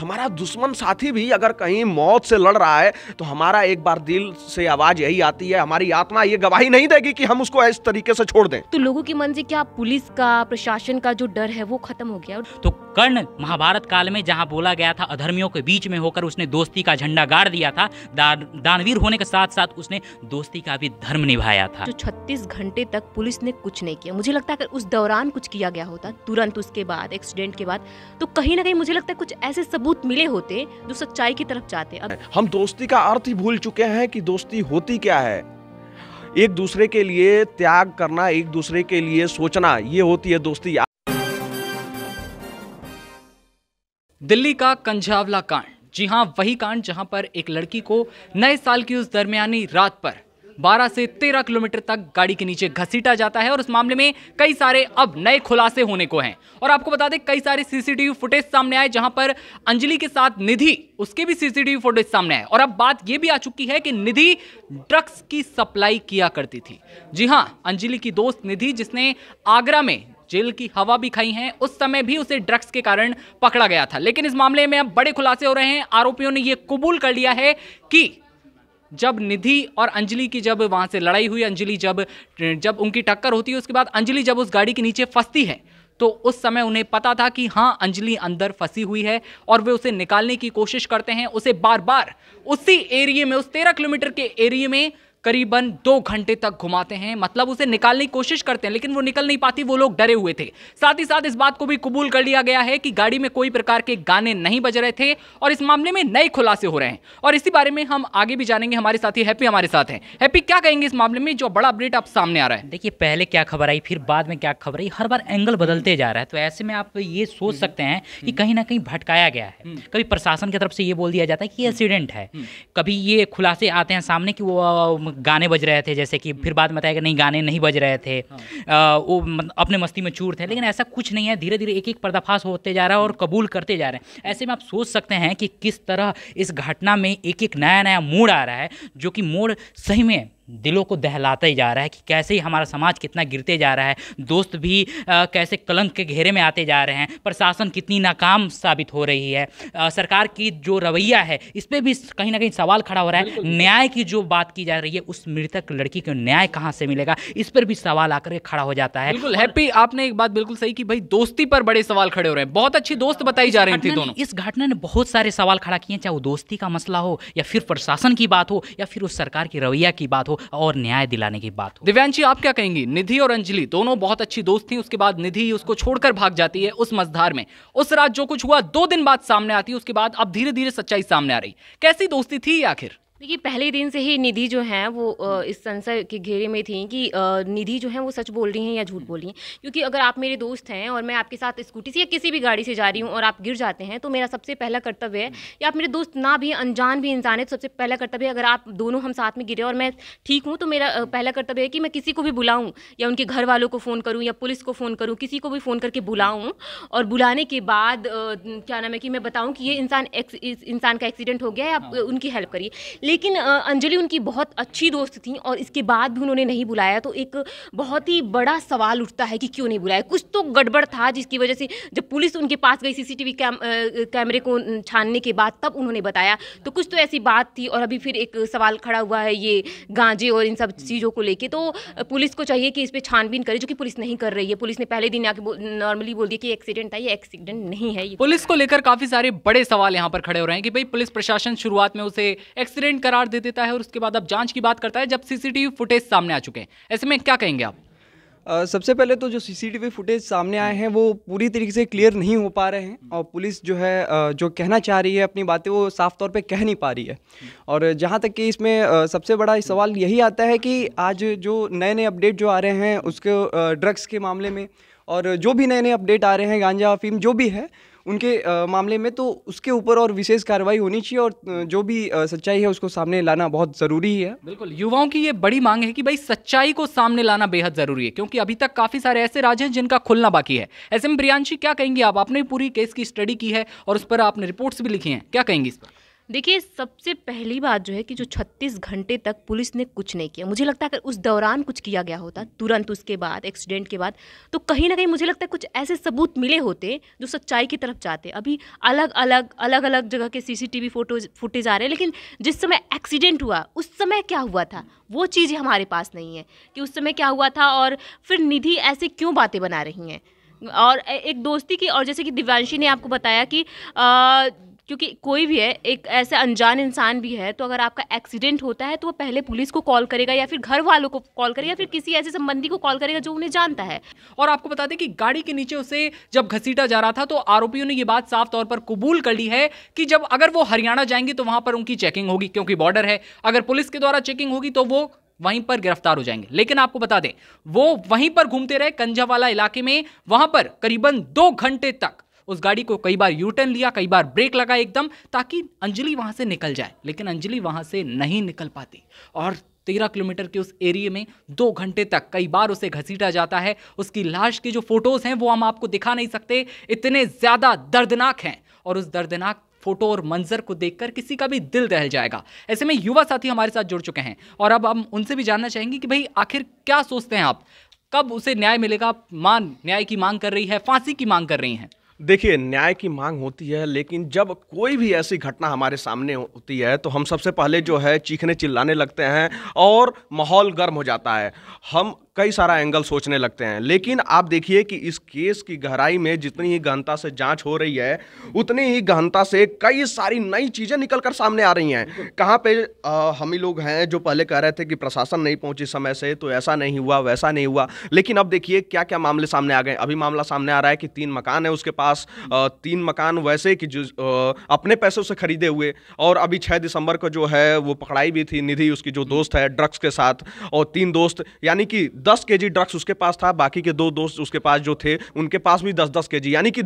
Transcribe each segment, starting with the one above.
हमारा दुश्मन साथी भी अगर कहीं मौत से लड़ रहा है तो हमारा एक बार दिल से आवाज यही आती है हमारी आत्मा ये गवाही नहीं देगी कि हम उसको इस तरीके से छोड़ दें तो लोगों की मन से क्या पुलिस का प्रशासन का जो डर है वो खत्म हो गया तो कर्ण महाभारत काल में जहां बोला गया था अधर्मियों के बीच में होकर उसने दोस्ती का झंडा गाड़ दिया था दानवीर होने के साथ साथ उसने दोस्ती का भी धर्म निभाया था जो छत्तीस घंटे तक पुलिस ने कुछ नहीं किया मुझे लगता है अगर उस दौरान कुछ किया गया होता तुरंत उसके बाद एक्सीडेंट के बाद तो कहीं ना कहीं मुझे लगता है कुछ ऐसे सबूत मिले होते जो सच्चाई की तरफ जाते अब हम दोस्ती का अर्थ ही भूल चुके हैं कि दोस्ती होती क्या है एक दूसरे के लिए त्याग करना एक दूसरे के लिए सोचना ये होती है दोस्ती दिल्ली का कंझावला कांड जी हाँ वही कांड जहां पर एक लड़की को नए साल की उस दरमियानी रात पर 12 से 13 किलोमीटर तक गाड़ी के नीचे घसीटा जाता है और उस मामले में कई सारे अब नए खुलासे होने को हैं और आपको बता दें कई सारे सीसीटीवी फुटेज सामने आए जहां पर अंजलि के साथ निधि उसके भी सीसीटीवी फुटेज सामने आए और अब बात यह भी आ चुकी है कि निधि ड्रग्स की सप्लाई किया करती थी जी हाँ अंजलि की दोस्त निधि जिसने आगरा में जेल की हवा भी खाई है उस समय भी उसे ड्रग्स के कारण पकड़ा गया था लेकिन इस मामले में अब बड़े खुलासे हो रहे हैं आरोपियों ने यह कबूल कर लिया है कि जब निधि और अंजलि की जब वहां से लड़ाई हुई अंजलि जब जब उनकी टक्कर होती है उसके बाद अंजलि जब उस गाड़ी के नीचे फंसती है तो उस समय उन्हें पता था कि हाँ अंजलि अंदर फंसी हुई है और वे उसे निकालने की कोशिश करते हैं उसे बार बार उसी एरिए में उस तेरह किलोमीटर के एरिए में करीबन दो घंटे तक घुमाते हैं मतलब उसे निकालने की कोशिश करते हैं लेकिन वो निकल नहीं पाती वो लोग डरे हुए थे साथ ही साथ इस बात को भी कबूल कर लिया गया है कि गाड़ी में कोई प्रकार के गाने नहीं बज रहे थे और इस मामले में नए खुलासे हो रहे हैं और इसी बारे में हम आगे भी जानेंगे हमारे साथी हैप्पी हमारे साथ हैं हैप्पी क्या कहेंगे इस मामले में जो बड़ा अपडेट आप सामने आ रहा है देखिए पहले क्या खबर आई फिर बाद में क्या खबर आई हर बार एंगल बदलते जा रहा है तो ऐसे में आप ये सोच हम्म। सकते हैं कि हम्म। कहीं ना कहीं भटकाया गया है हम्म। कभी प्रशासन की तरफ से ये बोल दिया जाता है कि एक्सीडेंट है कभी ये खुलासे आते हैं सामने कि वो गाने बज रहे थे जैसे कि फिर बाद में बताया कि नहीं गाने नहीं बज रहे थे हाँ। वो अपने मस्ती में चूर थे लेकिन ऐसा कुछ नहीं है धीरे धीरे एक एक पर्दाफाश होते जा रहा है और कबूल करते जा रहे हैं ऐसे में आप सोच सकते हैं कि किस तरह इस घटना में एक एक नया नया मोड़ आ रहा है जो कि मोड़ सही में दिलों को दहलाता ही जा रहा है कि कैसे ही हमारा समाज कितना गिरते जा रहा है दोस्त भी आ, कैसे कलंक के घेरे में आते जा रहे हैं प्रशासन कितनी नाकाम साबित हो रही है आ, सरकार की जो रवैया है इस पर भी कहीं ना कहीं सवाल खड़ा हो रहा है न्याय की जो बात की जा रही है उस मृतक लड़की को न्याय कहाँ से मिलेगा इस पर भी सवाल आकर के खड़ा हो जाता है बिल्कुल हैप्पी आपने एक बात बिल्कुल सही कि भाई दोस्ती पर बड़े सवाल खड़े हो रहे हैं बहुत अच्छी दोस्त बताई जा रही थी दोनों इस घटना ने बहुत सारे सवाल खड़ा किए चाहे वो दोस्ती का मसला हो या फिर प्रशासन की बात हो या फिर उस सरकार की रवैया की बात हो और न्याय दिलाने की बात हो दिव्यांशी आप क्या कहेंगी निधि और अंजलि दोनों बहुत अच्छी दोस्त थी उसके बाद निधि उसको छोड़कर भाग जाती है उस मजधार में उस रात जो कुछ हुआ दो दिन बाद सामने आती है उसके बाद अब धीरे धीरे सच्चाई सामने आ रही कैसी दोस्ती थी आखिर देखिए पहले दिन से ही निधि जो है वो इस संसद के घेरे में थी कि निधि जो है वो सच बोल रही हैं या झूठ बोल रही हैं क्योंकि अगर आप मेरे दोस्त हैं और मैं आपके साथ स्कूटी से या किसी भी गाड़ी से जा रही हूँ और आप गिर जाते हैं तो मेरा सबसे पहला कर्तव्य है कि आप मेरे दोस्त ना भी अनजान भी इंसान है तो सबसे पहला कर्तव्य है अगर आप दोनों हम साथ में गिरे और मैं ठीक हूँ तो मेरा पहला कर्तव्य है कि मैं किसी को भी बुलाऊँ या उनके घर वालों को फ़ोन करूँ या पुलिस को फ़ोन करूँ किसी को भी फ़ोन करके बुलाऊँ और बुलाने के बाद क्या नाम है कि मैं बताऊँ कि ये इंसान इंसान का एक्सीडेंट हो गया है आप उनकी हेल्प करिए लेकिन अंजलि उनकी बहुत अच्छी दोस्त थी और इसके बाद भी उन्होंने नहीं बुलाया तो एक बहुत ही बड़ा सवाल उठता है कि क्यों नहीं बुलाया कुछ तो गड़बड़ था जिसकी वजह से जब पुलिस उनके पास गई सीसीटीवी कैम, कैमरे को छानने के बाद तब उन्होंने बताया तो कुछ तो ऐसी बात थी और अभी फिर एक सवाल खड़ा हुआ है ये गांजे और इन सब चीज़ों को लेकर तो पुलिस को चाहिए कि इस पर छानबीन करे जो कि पुलिस नहीं कर रही है पुलिस ने पहले दिन आके नॉर्मली बोल दिया कि एक्सीडेंट था ये एक्सीडेंट नहीं है पुलिस को लेकर काफी सारे बड़े सवाल यहाँ पर खड़े हो रहे हैं कि भाई पुलिस प्रशासन शुरुआत में उसे एक्सीडेंट इनोसेंट करार दे देता है और उसके बाद अब जांच की बात करता है जब सीसीटीवी फुटेज सामने आ चुके हैं ऐसे में क्या कहेंगे आप Uh, सबसे पहले तो जो सीसीटीवी फुटेज सामने आए हैं वो पूरी तरीके से क्लियर नहीं हो पा रहे हैं और पुलिस जो है जो कहना चाह रही है अपनी बातें वो साफ तौर पे कह नहीं पा रही है और जहाँ तक कि इसमें सबसे बड़ा सवाल यही आता है कि आज जो नए नए अपडेट जो आ रहे हैं उसके ड्रग्स के मामले में और जो भी नए नए अपडेट आ रहे हैं गांजा अफीम जो भी है उनके मामले में तो उसके ऊपर और विशेष कार्रवाई होनी चाहिए और जो भी सच्चाई है उसको सामने लाना बहुत ज़रूरी है बिल्कुल युवाओं की ये बड़ी मांग है कि भाई सच्चाई को सामने लाना बेहद ज़रूरी है क्योंकि अभी तक काफ़ी सारे ऐसे राज्य हैं जिनका खुलना बाकी है ऐसे में प्रियांशी क्या कहेंगी आप आपने पूरी केस की स्टडी की है और उस पर आपने रिपोर्ट्स भी लिखी हैं क्या कहेंगी इस पर देखिए सबसे पहली बात जो है कि जो 36 घंटे तक पुलिस ने कुछ नहीं किया मुझे लगता है अगर उस दौरान कुछ किया गया होता तुरंत उसके बाद एक्सीडेंट के बाद तो कहीं ना कहीं मुझे लगता है कुछ ऐसे सबूत मिले होते जो सच्चाई की तरफ जाते अभी अलग अलग अलग अलग जगह के सीसीटीवी फोटोज फुटेज आ रहे हैं लेकिन जिस समय एक्सीडेंट हुआ उस समय क्या हुआ था वो चीज़ हमारे पास नहीं है कि उस समय क्या हुआ था और फिर निधि ऐसे क्यों बातें बना रही हैं और एक दोस्ती की और जैसे कि दिव्यांशी ने आपको बताया कि आ, क्योंकि कोई भी है एक ऐसा अनजान इंसान भी है तो अगर आपका एक्सीडेंट होता है तो वो पहले पुलिस को कॉल करेगा या फिर घर वालों को कॉल करेगा या फिर किसी ऐसे संबंधी को कॉल करेगा जो उन्हें जानता है और आपको बता दें कि गाड़ी के नीचे उसे जब घसीटा जा रहा था तो आरोपियों ने ये बात साफ तौर पर कबूल कर ली है कि जब अगर वो हरियाणा जाएंगे तो वहां पर उनकी चेकिंग होगी क्योंकि बॉर्डर है अगर पुलिस के द्वारा चेकिंग होगी तो वो वहीं पर गिरफ्तार हो जाएंगे लेकिन आपको बता दें वो वहीं पर घूमते रहे कंजावाला इलाके में वहां पर करीबन दो घंटे तक उस गाड़ी को कई बार यू टर्न लिया कई बार ब्रेक लगा एकदम ताकि अंजलि वहाँ से निकल जाए लेकिन अंजलि वहाँ से नहीं निकल पाती और तेरह किलोमीटर के उस एरिए में दो घंटे तक कई बार उसे घसीटा जाता है उसकी लाश के जो फोटोज़ हैं वो हम आपको दिखा नहीं सकते इतने ज़्यादा दर्दनाक हैं और उस दर्दनाक फोटो और मंजर को देखकर किसी का भी दिल दहल जाएगा ऐसे में युवा साथी हमारे साथ जुड़ चुके हैं और अब हम उनसे भी जानना चाहेंगे कि भाई आखिर क्या सोचते हैं आप कब उसे न्याय मिलेगा मान न्याय की मांग कर रही है फांसी की मांग कर रही हैं देखिए न्याय की मांग होती है लेकिन जब कोई भी ऐसी घटना हमारे सामने होती है तो हम सबसे पहले जो है चीखने चिल्लाने लगते हैं और माहौल गर्म हो जाता है हम कई सारा एंगल सोचने लगते हैं लेकिन आप देखिए कि इस केस की गहराई में जितनी ही गहनता से जांच हो रही है उतनी ही गहनता से कई सारी नई चीज़ें निकल कर सामने आ रही हैं कहाँ पे आ, हम ही लोग हैं जो पहले कह रहे थे कि प्रशासन नहीं पहुंची समय से तो ऐसा नहीं हुआ वैसा नहीं हुआ लेकिन अब देखिए क्या क्या मामले सामने आ गए अभी मामला सामने आ रहा है कि तीन मकान है उसके पास तीन मकान वैसे कि जो अपने पैसों से खरीदे हुए और अभी छः दिसंबर को जो है वो पकड़ाई भी थी निधि उसकी जो दोस्त है ड्रग्स के साथ और तीन दोस्त यानी कि दस के जी ड्रग्स उसके पास था बाकी के दो दोस्त उसके पास जो थे उनके पास भी दस दस के जी यानी कि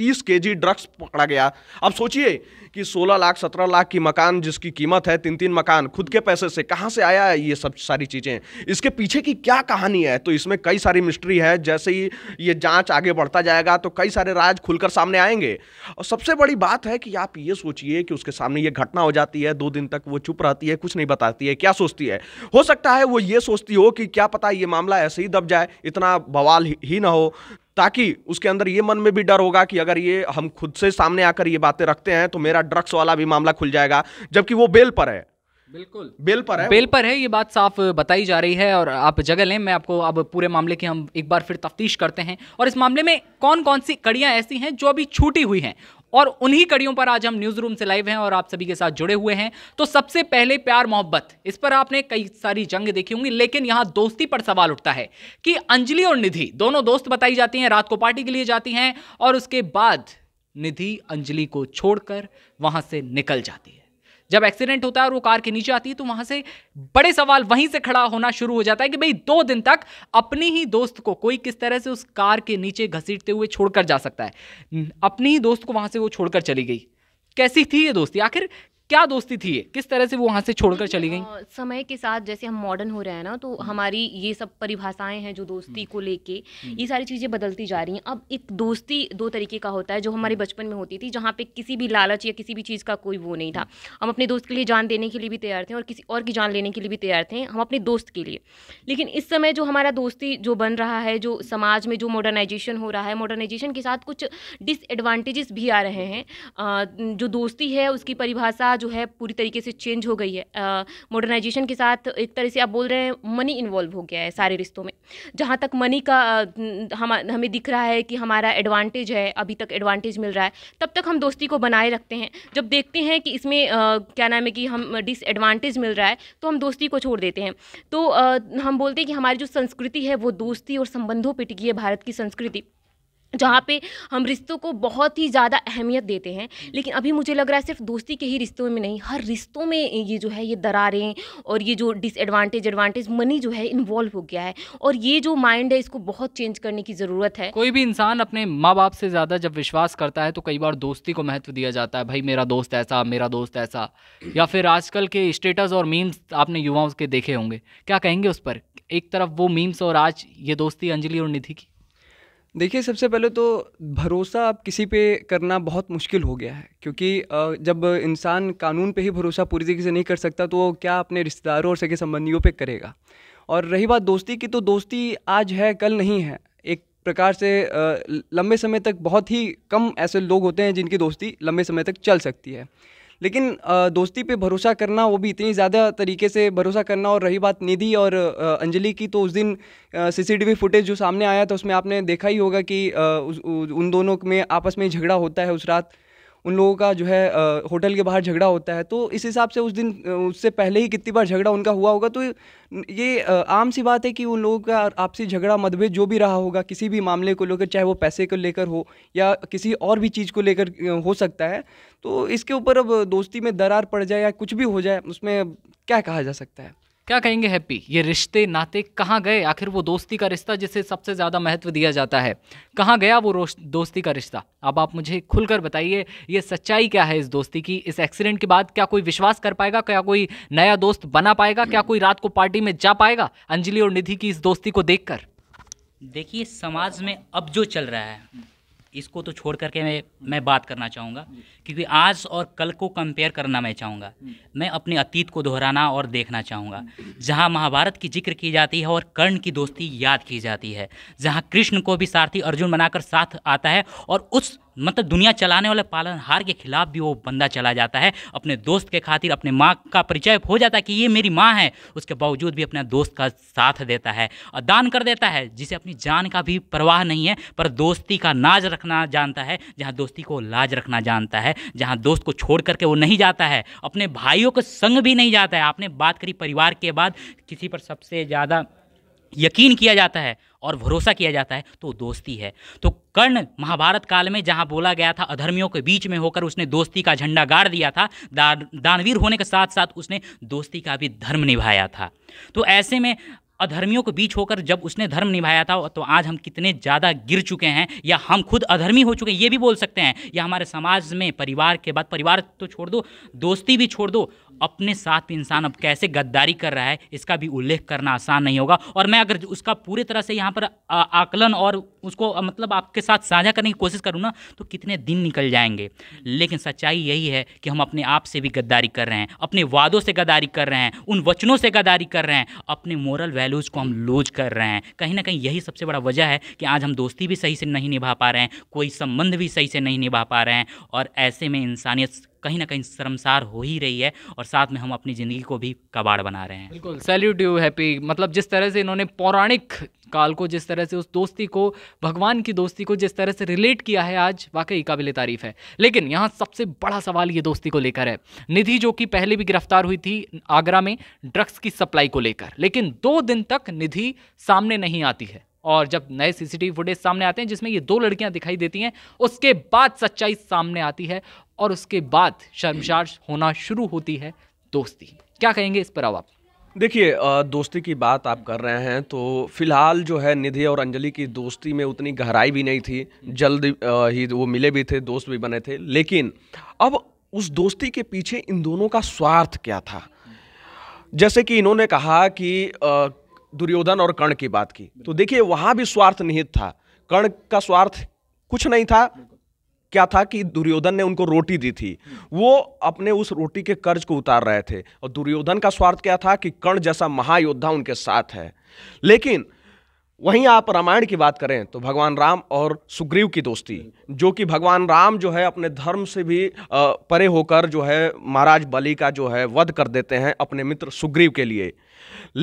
तीस के जी ड्रग्स पकड़ा गया अब सोचिए कि 16 लाख 17 लाख की मकान जिसकी कीमत है तीन तीन मकान खुद के पैसे से कहाँ से आया है ये सब सारी चीज़ें इसके पीछे की क्या कहानी है तो इसमें कई सारी मिस्ट्री है जैसे ही ये जाँच आगे बढ़ता जाएगा तो कई सारे राज खुलकर सामने आएंगे और सबसे बड़ी बात है कि आप ये सोचिए कि उसके सामने ये घटना हो जाती है दो दिन तक वो चुप रहती है कुछ नहीं बताती है क्या सोचती है हो सकता है वो ये सोचती हो कि क्या पता ये मामला ऐसे ही दब जाए इतना बवाल ही ना हो ताकि उसके अंदर ये मन में भी डर होगा कि अगर ये हम खुद से सामने आकर ये बातें रखते हैं तो मेरा ड्रग्स वाला भी मामला खुल जाएगा जबकि वो बेल पर है बिल्कुल बिल पर है बिल पर है ये बात साफ बताई जा रही है और आप जगह लें मैं आपको अब पूरे मामले की हम एक बार फिर तफ्तीश करते हैं और इस मामले में कौन कौन सी कड़ियां ऐसी हैं जो अभी छूटी हुई हैं और उन्हीं कड़ियों पर आज हम न्यूज रूम से लाइव हैं और आप सभी के साथ जुड़े हुए हैं तो सबसे पहले प्यार मोहब्बत इस पर आपने कई सारी जंग देखी होंगी लेकिन यहां दोस्ती पर सवाल उठता है कि अंजलि और निधि दोनों दोस्त बताई जाती हैं रात को पार्टी के लिए जाती हैं और उसके बाद निधि अंजलि को छोड़कर वहां से निकल जाती है जब एक्सीडेंट होता है और वो कार के नीचे आती है तो वहां से बड़े सवाल वहीं से खड़ा होना शुरू हो जाता है कि भाई दो दिन तक अपनी ही दोस्त को कोई किस तरह से उस कार के नीचे घसीटते हुए छोड़कर जा सकता है अपनी ही दोस्त को वहां से वो छोड़कर चली गई कैसी थी ये दोस्ती आखिर क्या दोस्ती थी ये किस तरह से वो वहाँ से छोड़कर चली गई समय के साथ जैसे हम मॉडर्न हो रहे हैं ना तो हम्म। हमारी ये सब परिभाषाएं हैं जो दोस्ती हम्म। को लेके हम्म। ये सारी चीज़ें बदलती जा रही हैं अब एक दोस्ती दो तरीके का होता है जो हमारे बचपन में होती थी जहाँ पे किसी भी लालच या किसी भी चीज़ का कोई वो नहीं था हम अपने दोस्त के लिए जान देने के लिए भी तैयार थे और किसी और की जान लेने के लिए भी तैयार थे हम अपने दोस्त के लिए लेकिन इस समय जो हमारा दोस्ती जो बन रहा है जो समाज में जो मॉडर्नाइजेशन हो रहा है मॉडर्नाइजेशन के साथ कुछ डिसएडवांटेजेस भी आ रहे हैं जो दोस्ती है उसकी परिभाषा जो है पूरी तरीके से चेंज हो गई है मॉडर्नाइजेशन के साथ एक तरह से आप बोल रहे हैं मनी इन्वॉल्व हो गया है सारे रिश्तों में जहाँ तक मनी का हम हमें दिख रहा है कि हमारा एडवांटेज है अभी तक एडवांटेज मिल रहा है तब तक हम दोस्ती को बनाए रखते हैं जब देखते हैं कि इसमें आ, क्या नाम है कि हम डिसएडवांटेज मिल रहा है तो हम दोस्ती को छोड़ देते हैं तो आ, हम बोलते हैं कि हमारी जो संस्कृति है वो दोस्ती और संबंधों पर टिकी है भारत की संस्कृति जहाँ पे हम रिश्तों को बहुत ही ज़्यादा अहमियत देते हैं हम्म। लेकिन अभी मुझे लग रहा है सिर्फ दोस्ती के ही रिश्तों में नहीं हर रिश्तों में ये जो है ये दरारें और ये जो डिसएडवांटेज एडवांटेज मनी जो है इन्वॉल्व हो गया है और ये जो माइंड है इसको बहुत चेंज करने की ज़रूरत है कोई भी इंसान अपने माँ बाप से ज़्यादा जब विश्वास करता है तो कई बार दोस्ती को महत्व दिया जाता है भाई मेरा दोस्त ऐसा मेरा दोस्त ऐसा हम्म। या फिर आजकल के स्टेटस और मीम्स आपने युवाओं के देखे होंगे क्या कहेंगे उस पर एक तरफ वो मीम्स और आज ये दोस्ती अंजलि और निधि की देखिए सबसे पहले तो भरोसा अब किसी पे करना बहुत मुश्किल हो गया है क्योंकि जब इंसान कानून पे ही भरोसा पूरी तरीके से नहीं कर सकता तो वो क्या अपने रिश्तेदारों और सगे संबंधियों पे करेगा और रही बात दोस्ती की तो दोस्ती आज है कल नहीं है एक प्रकार से लंबे समय तक बहुत ही कम ऐसे लोग होते हैं जिनकी दोस्ती लंबे समय तक चल सकती है लेकिन दोस्ती पे भरोसा करना वो भी इतनी ज़्यादा तरीके से भरोसा करना और रही बात निधि और अंजलि की तो उस दिन सीसीटीवी फुटेज जो सामने आया था उसमें आपने देखा ही होगा कि उन दोनों में आपस में झगड़ा होता है उस रात उन लोगों का जो है होटल के बाहर झगड़ा होता है तो इस हिसाब से उस दिन उससे पहले ही कितनी बार झगड़ा उनका हुआ होगा तो ये आम सी बात है कि उन लोगों का आपसी झगड़ा मतभेद जो भी रहा होगा किसी भी मामले को लेकर चाहे वो पैसे को लेकर हो या किसी और भी चीज़ को लेकर हो सकता है तो इसके ऊपर अब दोस्ती में दरार पड़ जाए या कुछ भी हो जाए उसमें क्या कहा जा सकता है क्या कहेंगे हैप्पी ये रिश्ते नाते कहाँ गए आखिर वो दोस्ती का रिश्ता जिसे सबसे ज़्यादा महत्व दिया जाता है कहाँ गया वो दोस्ती का रिश्ता अब आप मुझे खुलकर बताइए ये सच्चाई क्या है इस दोस्ती की इस एक्सीडेंट के बाद क्या कोई विश्वास कर पाएगा क्या कोई नया दोस्त बना पाएगा क्या कोई रात को पार्टी में जा पाएगा अंजलि और निधि की इस दोस्ती को देख देखिए समाज में अब जो चल रहा है इसको तो छोड़ करके मैं मैं बात करना चाहूँगा क्योंकि आज और कल को कंपेयर करना मैं चाहूँगा मैं अपने अतीत को दोहराना और देखना चाहूँगा जहाँ महाभारत की जिक्र की जाती है और कर्ण की दोस्ती याद की जाती है जहाँ कृष्ण को भी सारथी अर्जुन बनाकर साथ आता है और उस मतलब दुनिया चलाने वाले पालनहार के खिलाफ भी वो बंदा चला जाता है अपने दोस्त के खातिर अपने माँ का परिचय हो जाता है कि ये मेरी माँ है उसके बावजूद भी अपने दोस्त का साथ देता है और दान कर देता है जिसे अपनी जान का भी परवाह नहीं है पर दोस्ती का नाज रखना जानता है जहाँ दोस्ती को लाज रखना जानता है जहाँ दोस्त को छोड़ करके वो नहीं जाता है अपने भाइयों के संग भी नहीं जाता है आपने बात करी परिवार के बाद किसी पर सबसे ज़्यादा यकीन किया जाता है और भरोसा किया जाता है तो दोस्ती है तो कर्ण महाभारत काल में जहाँ बोला गया था अधर्मियों के बीच में होकर उसने दोस्ती का झंडा गाड़ दिया था दानवीर होने के साथ साथ उसने दोस्ती का भी धर्म निभाया था तो ऐसे में अधर्मियों के बीच होकर जब उसने धर्म निभाया था तो आज हम कितने ज़्यादा गिर चुके हैं या हम खुद अधर्मी हो चुके हैं ये भी बोल सकते हैं या हमारे समाज में परिवार के बाद परिवार तो छोड़ दो दोस्ती भी छोड़ दो अपने साथ इंसान अब कैसे गद्दारी कर रहा है इसका भी उल्लेख करना आसान नहीं होगा और मैं अगर उसका पूरी तरह से यहाँ पर आकलन और उसको मतलब आपके साथ साझा करने की कोशिश करूँ ना तो कितने दिन निकल जाएंगे लेकिन सच्चाई यही है कि हम अपने आप से भी गद्दारी कर रहे हैं अपने वादों से गद्दारी कर रहे हैं उन वचनों से गद्दारी कर रहे हैं अपने मोरल वैल्यूज़ को हम लूज कर रहे हैं कहीं ना कहीं यही सबसे बड़ा वजह है कि आज हम दोस्ती भी सही से नहीं निभा पा रहे हैं कोई संबंध भी सही से नहीं निभा पा रहे हैं और ऐसे में इंसानियत कहीं ना कहीं शर्मसार हो ही रही है और साथ में हम अपनी ज़िंदगी को भी कबाड़ बना रहे हैं बिल्कुल सैल्यूट यू हैप्पी मतलब जिस तरह से इन्होंने पौराणिक काल को जिस तरह से उस दोस्ती को भगवान की दोस्ती को जिस तरह से रिलेट किया है आज वाकई काबिल तारीफ है लेकिन यहाँ सबसे बड़ा सवाल ये दोस्ती को लेकर है निधि जो कि पहले भी गिरफ्तार हुई थी आगरा में ड्रग्स की सप्लाई को लेकर लेकिन दो दिन तक निधि सामने नहीं आती है और जब नए सीसीटीवी फुटेज सामने आते हैं जिसमें ये दो लड़कियां दिखाई देती हैं उसके बाद सच्चाई सामने आती है और उसके बाद शर्मशार होना शुरू होती है दोस्ती क्या कहेंगे इस पर अब आप देखिए दोस्ती की बात आप कर रहे हैं तो फिलहाल जो है निधि और अंजलि की दोस्ती में उतनी गहराई भी नहीं थी जल्द ही वो मिले भी थे दोस्त भी बने थे लेकिन अब उस दोस्ती के पीछे इन दोनों का स्वार्थ क्या था जैसे कि इन्होंने कहा कि दुर्योधन और कर्ण की बात की तो देखिए वहाँ भी स्वार्थ निहित था कर्ण का स्वार्थ कुछ नहीं था क्या था कि दुर्योधन ने उनको रोटी दी थी वो अपने उस रोटी के कर्ज को उतार रहे थे और दुर्योधन का स्वार्थ क्या था कि कर्ण जैसा महायोद्धा उनके साथ है लेकिन वहीं आप रामायण की बात करें तो भगवान राम और सुग्रीव की दोस्ती जो कि भगवान राम जो है अपने धर्म से भी परे होकर जो है महाराज बलि का जो है वध कर देते हैं अपने मित्र सुग्रीव के लिए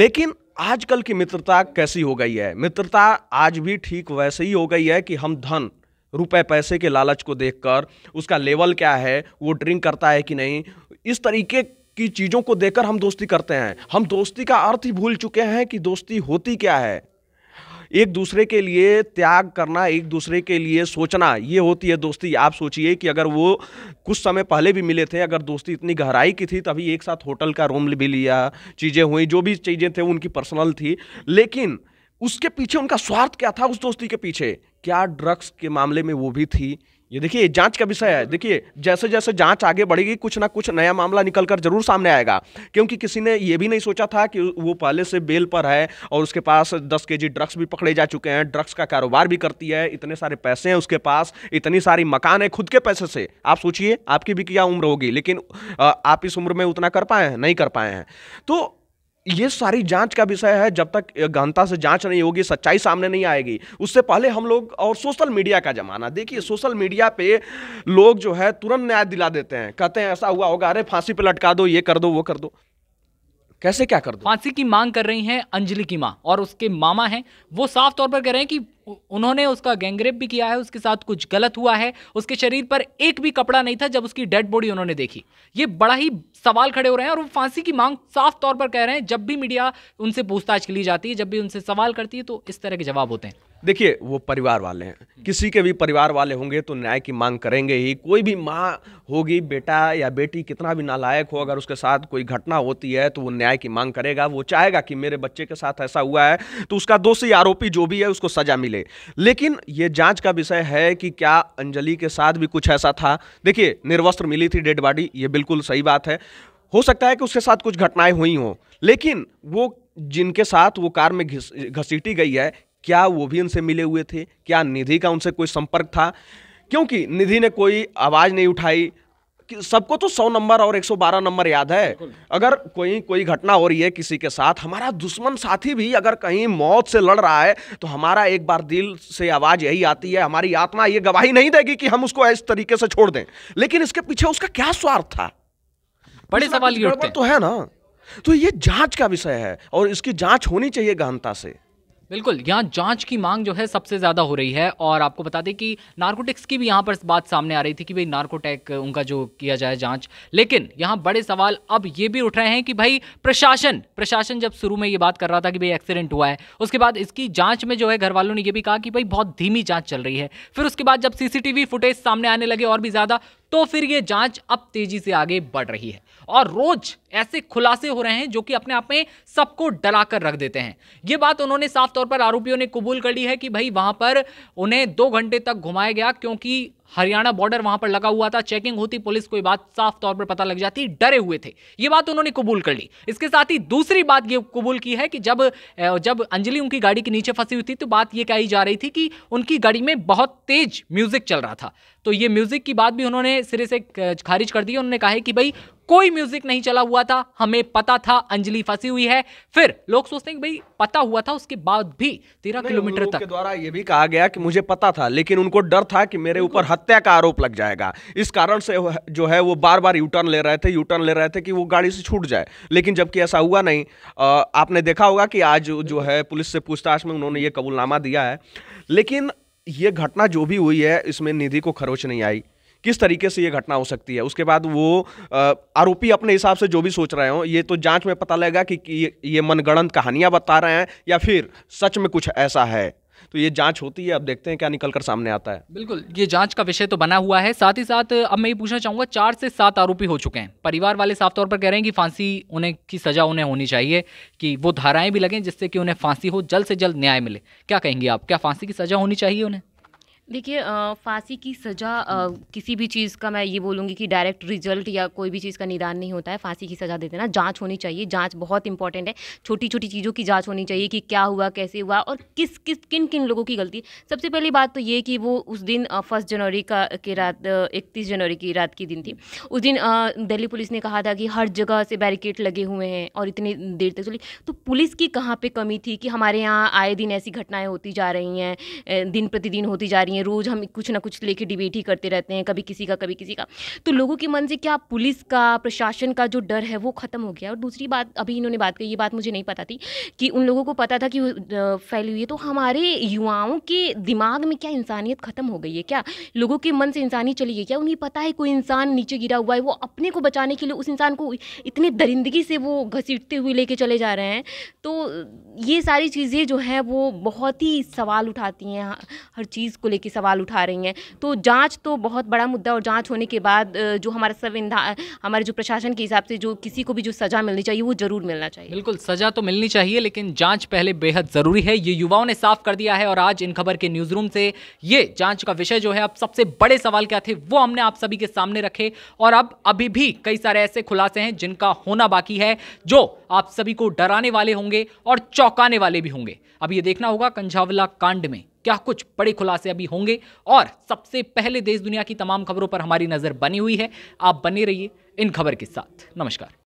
लेकिन आजकल की मित्रता कैसी हो गई है मित्रता आज भी ठीक वैसे ही हो गई है कि हम धन रुपए पैसे के लालच को देखकर उसका लेवल क्या है वो ड्रिंक करता है कि नहीं इस तरीके की चीज़ों को देखकर हम दोस्ती करते हैं हम दोस्ती का अर्थ ही भूल चुके हैं कि दोस्ती होती क्या है एक दूसरे के लिए त्याग करना एक दूसरे के लिए सोचना ये होती है दोस्ती आप सोचिए कि अगर वो कुछ समय पहले भी मिले थे अगर दोस्ती इतनी गहराई की थी तभी एक साथ होटल का रूम भी लिया चीज़ें हुई जो भी चीज़ें थे उनकी पर्सनल थी लेकिन उसके पीछे उनका स्वार्थ क्या था उस दोस्ती के पीछे क्या ड्रग्स के मामले में वो भी थी ये देखिए जांच का विषय है देखिए जैसे जैसे जांच आगे बढ़ेगी कुछ ना कुछ नया मामला निकल कर जरूर सामने आएगा क्योंकि किसी ने ये भी नहीं सोचा था कि वो पहले से बेल पर है और उसके पास 10 केजी ड्रग्स भी पकड़े जा चुके हैं ड्रग्स का कारोबार भी करती है इतने सारे पैसे हैं उसके पास इतनी सारी मकान है खुद के पैसे से आप सोचिए आपकी भी क्या उम्र होगी लेकिन आप इस उम्र में उतना कर पाए हैं नहीं कर पाए हैं तो ये सारी जांच का विषय है जब तक गहनता से जांच नहीं होगी सच्चाई सामने नहीं आएगी उससे पहले हम लोग और सोशल मीडिया का जमाना देखिए सोशल मीडिया पे लोग जो है तुरंत न्याय दिला देते हैं कहते हैं ऐसा हुआ होगा अरे फांसी पे लटका दो ये कर दो वो कर दो कैसे क्या कर दो फांसी की मांग कर रही हैं अंजलि की माँ और उसके मामा हैं वो साफ तौर पर कह रहे हैं कि उन्होंने उसका गैंगरेप भी किया है उसके साथ कुछ गलत हुआ है उसके शरीर पर एक भी कपड़ा नहीं था जब उसकी डेड बॉडी उन्होंने देखी ये बड़ा ही सवाल खड़े हो रहे हैं और वो फांसी की मांग साफ तौर पर कह रहे हैं जब भी मीडिया उनसे पूछताछ के लिए जाती है जब भी उनसे सवाल करती है तो इस तरह के जवाब होते हैं देखिए वो परिवार वाले हैं किसी के भी परिवार वाले होंगे तो न्याय की मांग करेंगे ही कोई भी माँ होगी बेटा या बेटी कितना भी नालायक हो अगर उसके साथ कोई घटना होती है तो वो न्याय की मांग करेगा वो चाहेगा कि मेरे बच्चे के साथ ऐसा हुआ है तो उसका दोषी आरोपी जो भी है उसको सजा मिले लेकिन ये जाँच का विषय है कि क्या अंजलि के साथ भी कुछ ऐसा था देखिए निर्वस्त्र मिली थी डेड बॉडी ये बिल्कुल सही बात है हो सकता है कि उसके साथ कुछ घटनाएं हुई हों लेकिन वो जिनके साथ वो कार में घसीटी गई है क्या वो भी उनसे मिले हुए थे क्या निधि का उनसे कोई संपर्क था क्योंकि निधि ने कोई आवाज़ नहीं उठाई सबको तो सौ नंबर और एक सौ बारह नंबर याद है अगर कोई कोई घटना हो रही है किसी के साथ हमारा दुश्मन साथी भी अगर कहीं मौत से लड़ रहा है तो हमारा एक बार दिल से आवाज़ यही आती है हमारी आत्मा ये गवाही नहीं देगी कि हम उसको इस तरीके से छोड़ दें लेकिन इसके पीछे उसका क्या स्वार्थ था बड़े सवाल तो है ना तो ये जांच का विषय है और इसकी जांच होनी चाहिए गहनता से बिल्कुल यहाँ जांच की मांग जो है सबसे ज़्यादा हो रही है और आपको बता दें कि नार्कोटिक्स की भी यहाँ पर बात सामने आ रही थी कि भाई नार्कोटेक उनका जो किया जाए जांच लेकिन यहाँ बड़े सवाल अब ये भी उठ रहे हैं कि भाई प्रशासन प्रशासन जब शुरू में ये बात कर रहा था कि भाई एक्सीडेंट हुआ है उसके बाद इसकी जाँच में जो है घर वालों ने यह भी कहा कि भाई बहुत धीमी जाँच चल रही है फिर उसके बाद जब सीसीटीवी फुटेज सामने आने लगे और भी ज़्यादा तो फिर ये जांच अब तेजी से आगे बढ़ रही है और रोज ऐसे खुलासे हो रहे हैं जो कि अपने आप में सबको डरा कर रख देते हैं ये बात उन्होंने साफ तौर पर आरोपियों ने कबूल कर ली है कि भाई वहां पर उन्हें दो घंटे तक घुमाया गया क्योंकि हरियाणा बॉर्डर वहां पर लगा हुआ था चेकिंग होती पुलिस को ये बात साफ तौर पर पता लग जाती डरे हुए थे ये बात उन्होंने कबूल कर ली इसके साथ ही दूसरी बात ये कबूल की है कि जब जब अंजलि उनकी गाड़ी के नीचे फंसी हुई थी तो बात ये कही जा रही थी कि उनकी गाड़ी में बहुत तेज म्यूजिक चल रहा था तो ये म्यूज़िक की बात भी उन्होंने सिरे से खारिज कर दी उन्होंने कहा है कि भाई कोई म्यूजिक नहीं चला हुआ था हमें पता था अंजलि फंसी हुई है फिर लोग सोचते हैं कि भाई पता हुआ था उसके बाद भी तेरह किलोमीटर तक द्वारा ये भी कहा गया कि मुझे पता था लेकिन उनको डर था कि मेरे ऊपर हत्या का आरोप लग जाएगा इस कारण से जो है वो बार बार यूटर्न ले रहे थे यूटर्न ले रहे थे कि वो गाड़ी से छूट जाए लेकिन जबकि ऐसा हुआ नहीं आपने देखा होगा कि आज जो है पुलिस से पूछताछ में उन्होंने ये कबूलनामा दिया है लेकिन ये घटना जो भी हुई है इसमें निधि को खरोच नहीं आई किस तरीके से ये घटना हो सकती है उसके बाद वो आरोपी अपने हिसाब से जो भी सोच रहे हो ये तो जांच में पता लगेगा कि, कि ये मनगणन कहानियां बता रहे हैं या फिर सच में कुछ ऐसा है तो ये जाँच होती है अब देखते हैं क्या निकल कर सामने आता है बिल्कुल ये जाँच का विषय तो बना हुआ है साथ ही साथ अब मैं ये पूछना चाहूँगा चार से सात आरोपी हो चुके हैं परिवार वाले साफ तौर पर कह रहे हैं कि फांसी उन्हें की सज़ा उन्हें होनी चाहिए कि वो धाराएं भी लगें जिससे कि उन्हें फांसी हो जल्द से जल्द न्याय मिले क्या कहेंगे आप क्या फांसी की सज़ा होनी चाहिए उन्हें देखिए फांसी की सज़ा किसी भी चीज़ का मैं ये बोलूँगी कि डायरेक्ट रिजल्ट या कोई भी चीज़ का निदान नहीं होता है फांसी की सज़ा दे देना जाँच होनी चाहिए जाँच बहुत इंपॉर्टेंट है छोटी छोटी चीज़ों की जाँच होनी चाहिए कि क्या हुआ कैसे हुआ और किस किस किन किन लोगों की गलती सबसे पहली बात तो ये कि वो उस दिन फर्स्ट जनवरी का की रात इकतीस जनवरी की रात की दिन थी उस दिन दिल्ली पुलिस ने कहा था कि हर जगह से बैरिकेड लगे हुए हैं और इतनी देर तक चली तो पुलिस की कहाँ पर कमी थी कि हमारे यहाँ आए दिन ऐसी घटनाएँ होती जा रही हैं दिन प्रतिदिन होती जा रही हैं हैं रोज़ हम कुछ ना कुछ लेके डिबेट ही करते रहते हैं कभी किसी का कभी किसी का तो लोगों के मन से क्या पुलिस का प्रशासन का जो डर है वो ख़त्म हो गया और दूसरी बात अभी इन्होंने बात की ये बात मुझे नहीं पता थी कि उन लोगों को पता था कि फैली हुई है तो हमारे युवाओं के दिमाग में क्या इंसानियत ख़त्म हो गई है क्या लोगों के मन से इंसानियत चली गई क्या उन्हें पता है कोई इंसान नीचे गिरा हुआ है वो अपने को बचाने के लिए उस इंसान को इतने दरिंदगी से वो घसीटते हुए लेके चले जा रहे हैं तो ये सारी चीज़ें जो है वो बहुत ही सवाल उठाती हैं हर चीज़ को लेके सवाल उठा रही हैं तो जाँच तो बहुत बड़ा मुद्दा और जाँच होने के बाद जो हमारा संविधान हमारे जो प्रशासन के हिसाब से जो किसी को भी जो सज़ा मिलनी चाहिए वो ज़रूर मिलना चाहिए बिल्कुल सज़ा तो मिलनी चाहिए लेकिन जाँच पहले बेहद ज़रूरी है ये युवाओं ने साफ कर दिया है और आज इन खबर के न्यूज़ रूम से ये जाँच का विषय जो है अब सबसे बड़े सवाल क्या थे वो हमने आप सभी के सामने रखे और अब अभी भी कई सारे ऐसे खुलासे हैं जिनका होना बाकी है जो आप सभी को डराने वाले होंगे और चौंकाने वाले भी होंगे अब ये देखना होगा कंझावला कांड में क्या कुछ बड़े खुलासे अभी होंगे और सबसे पहले देश दुनिया की तमाम खबरों पर हमारी नज़र बनी हुई है आप बने रहिए इन खबर के साथ नमस्कार